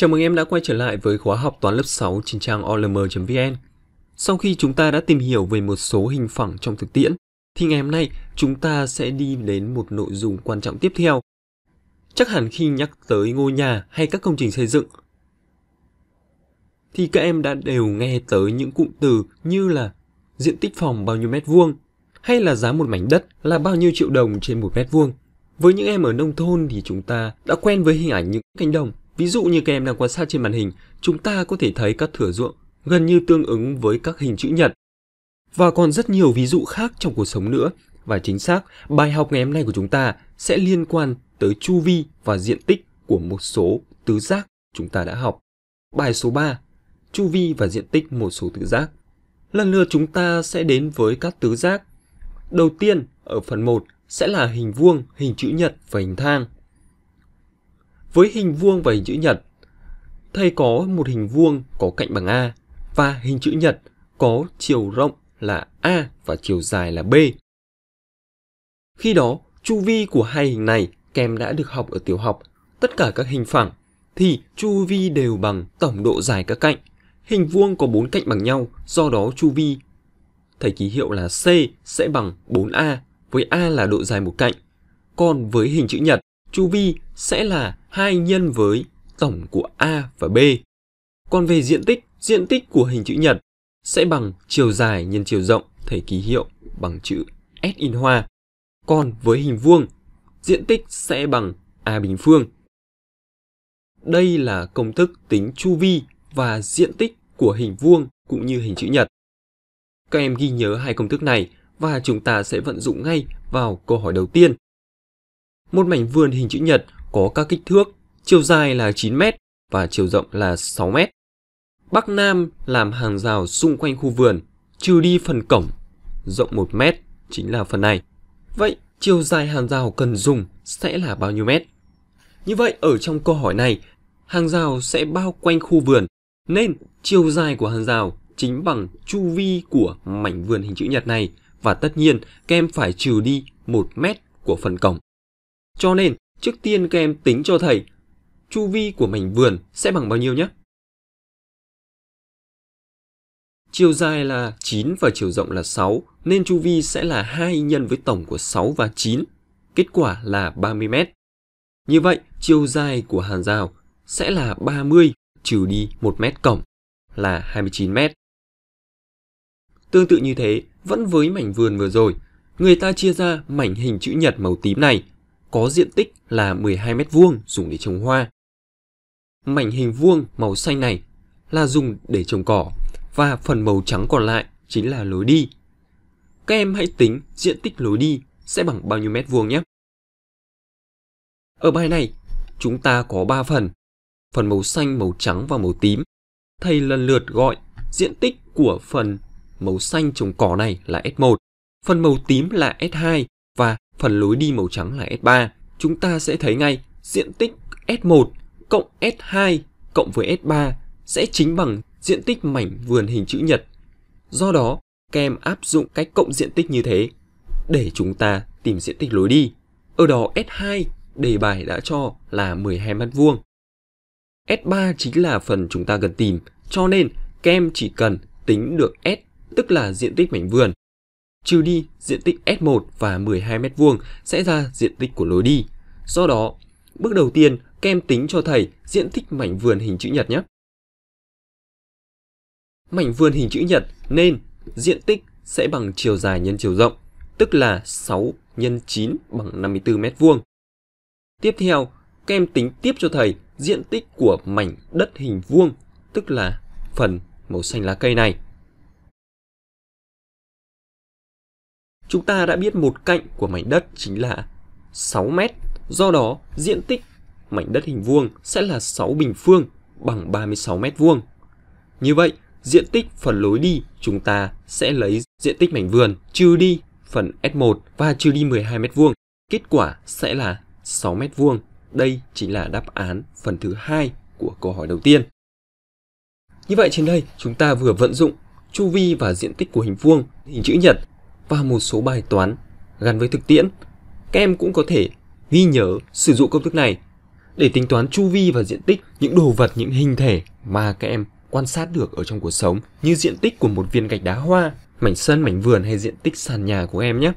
Chào mừng em đã quay trở lại với khóa học toán lớp 6 trên trang olm.vn. E e Sau khi chúng ta đã tìm hiểu về một số hình phẳng trong thực tiễn, thì ngày hôm nay chúng ta sẽ đi đến một nội dung quan trọng tiếp theo. Chắc hẳn khi nhắc tới ngôi nhà hay các công trình xây dựng, thì các em đã đều nghe tới những cụm từ như là diện tích phòng bao nhiêu mét vuông, hay là giá một mảnh đất là bao nhiêu triệu đồng trên một mét vuông. Với những em ở nông thôn thì chúng ta đã quen với hình ảnh những cánh đồng Ví dụ như các em đang quan sát trên màn hình, chúng ta có thể thấy các thửa ruộng gần như tương ứng với các hình chữ nhật. Và còn rất nhiều ví dụ khác trong cuộc sống nữa. Và chính xác, bài học ngày hôm nay của chúng ta sẽ liên quan tới chu vi và diện tích của một số tứ giác chúng ta đã học. Bài số 3, chu vi và diện tích một số tứ giác. Lần lượt chúng ta sẽ đến với các tứ giác. Đầu tiên, ở phần 1 sẽ là hình vuông, hình chữ nhật và hình thang với hình vuông và hình chữ nhật. Thầy có một hình vuông có cạnh bằng A và hình chữ nhật có chiều rộng là A và chiều dài là B. Khi đó, chu vi của hai hình này kèm đã được học ở tiểu học, tất cả các hình phẳng thì chu vi đều bằng tổng độ dài các cạnh. Hình vuông có bốn cạnh bằng nhau, do đó chu vi thầy ký hiệu là C sẽ bằng 4A với A là độ dài một cạnh. Còn với hình chữ nhật, chu vi sẽ là 2 nhân với tổng của A và B. Còn về diện tích, diện tích của hình chữ nhật sẽ bằng chiều dài nhân chiều rộng thể ký hiệu bằng chữ S in hoa. Còn với hình vuông, diện tích sẽ bằng A bình phương. Đây là công thức tính chu vi và diện tích của hình vuông cũng như hình chữ nhật. Các em ghi nhớ hai công thức này và chúng ta sẽ vận dụng ngay vào câu hỏi đầu tiên. Một mảnh vườn hình chữ nhật có các kích thước, chiều dài là 9 m và chiều rộng là 6 m. Bắc Nam làm hàng rào xung quanh khu vườn, trừ đi phần cổng, rộng 1 m chính là phần này. Vậy chiều dài hàng rào cần dùng sẽ là bao nhiêu mét? Như vậy ở trong câu hỏi này, hàng rào sẽ bao quanh khu vườn, nên chiều dài của hàng rào chính bằng chu vi của mảnh vườn hình chữ nhật này và tất nhiên các em phải trừ đi 1 mét của phần cổng. Cho nên Trước tiên các em tính cho thầy chu vi của mảnh vườn sẽ bằng bao nhiêu nhé? Chiều dài là 9 và chiều rộng là 6, nên chu vi sẽ là 2 nhân với tổng của 6 và 9. Kết quả là 30 mét Như vậy, chiều dài của hàng rào sẽ là 30 trừ đi 1 mét cổng là 29 mét. Tương tự như thế, vẫn với mảnh vườn vừa rồi, người ta chia ra mảnh hình chữ nhật màu tím này có diện tích là 12 mét vuông dùng để trồng hoa. Mảnh hình vuông màu xanh này là dùng để trồng cỏ và phần màu trắng còn lại chính là lối đi. Các em hãy tính diện tích lối đi sẽ bằng bao nhiêu mét vuông nhé. Ở bài này, chúng ta có 3 phần. Phần màu xanh, màu trắng và màu tím. Thầy lần lượt gọi diện tích của phần màu xanh trồng cỏ này là S1, phần màu tím là S2 và phần lối đi màu trắng là S3, chúng ta sẽ thấy ngay diện tích S1 cộng S2 cộng với S3 sẽ chính bằng diện tích mảnh vườn hình chữ nhật. Do đó, kem áp dụng cách cộng diện tích như thế để chúng ta tìm diện tích lối đi. Ở đó S2 đề bài đã cho là 12 mét vuông. S3 chính là phần chúng ta cần tìm, cho nên kem chỉ cần tính được S, tức là diện tích mảnh vườn, trừ đi diện tích S1 và 12 m2 sẽ ra diện tích của lối đi. Do đó, bước đầu tiên các em tính cho thầy diện tích mảnh vườn hình chữ nhật nhé. Mảnh vườn hình chữ nhật nên diện tích sẽ bằng chiều dài nhân chiều rộng, tức là 6 x 9 bằng 54 m2. Tiếp theo, các em tính tiếp cho thầy diện tích của mảnh đất hình vuông, tức là phần màu xanh lá cây này. chúng ta đã biết một cạnh của mảnh đất chính là 6 mét. Do đó, diện tích mảnh đất hình vuông sẽ là 6 bình phương bằng 36 mét vuông. Như vậy, diện tích phần lối đi chúng ta sẽ lấy diện tích mảnh vườn trừ đi phần S1 và trừ đi 12 mét vuông. Kết quả sẽ là 6 mét vuông. Đây chính là đáp án phần thứ hai của câu hỏi đầu tiên. Như vậy trên đây chúng ta vừa vận dụng chu vi và diện tích của hình vuông, hình chữ nhật và một số bài toán gắn với thực tiễn, các em cũng có thể ghi nhớ sử dụng công thức này để tính toán chu vi và diện tích những đồ vật, những hình thể mà các em quan sát được ở trong cuộc sống như diện tích của một viên gạch đá hoa, mảnh sân, mảnh vườn hay diện tích sàn nhà của em nhé.